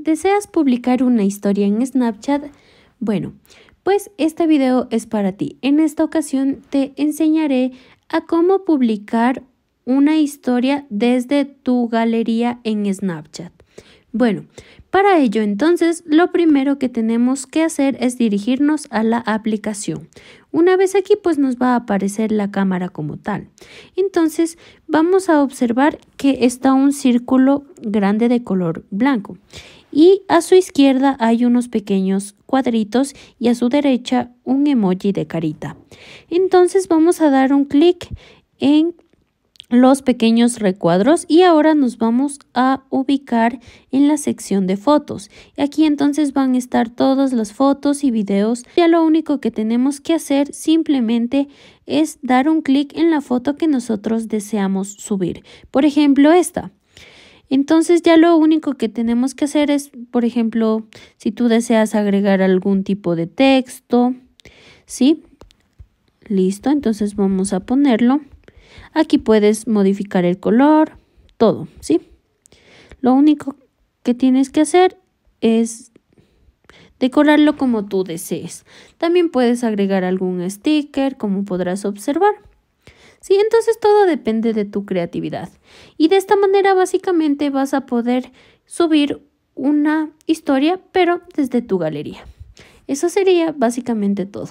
¿Deseas publicar una historia en Snapchat? Bueno, pues este video es para ti. En esta ocasión te enseñaré a cómo publicar una historia desde tu galería en Snapchat. Bueno, para ello entonces lo primero que tenemos que hacer es dirigirnos a la aplicación. Una vez aquí pues nos va a aparecer la cámara como tal. Entonces vamos a observar que está un círculo grande de color blanco y a su izquierda hay unos pequeños cuadritos y a su derecha un emoji de carita. Entonces vamos a dar un clic en los pequeños recuadros y ahora nos vamos a ubicar en la sección de fotos. Aquí entonces van a estar todas las fotos y videos. Ya lo único que tenemos que hacer simplemente es dar un clic en la foto que nosotros deseamos subir. Por ejemplo esta. Entonces ya lo único que tenemos que hacer es, por ejemplo, si tú deseas agregar algún tipo de texto, ¿sí? Listo, entonces vamos a ponerlo. Aquí puedes modificar el color, todo, ¿sí? Lo único que tienes que hacer es decorarlo como tú desees. También puedes agregar algún sticker, como podrás observar. Sí, entonces todo depende de tu creatividad. Y de esta manera básicamente vas a poder subir una historia, pero desde tu galería. Eso sería básicamente todo.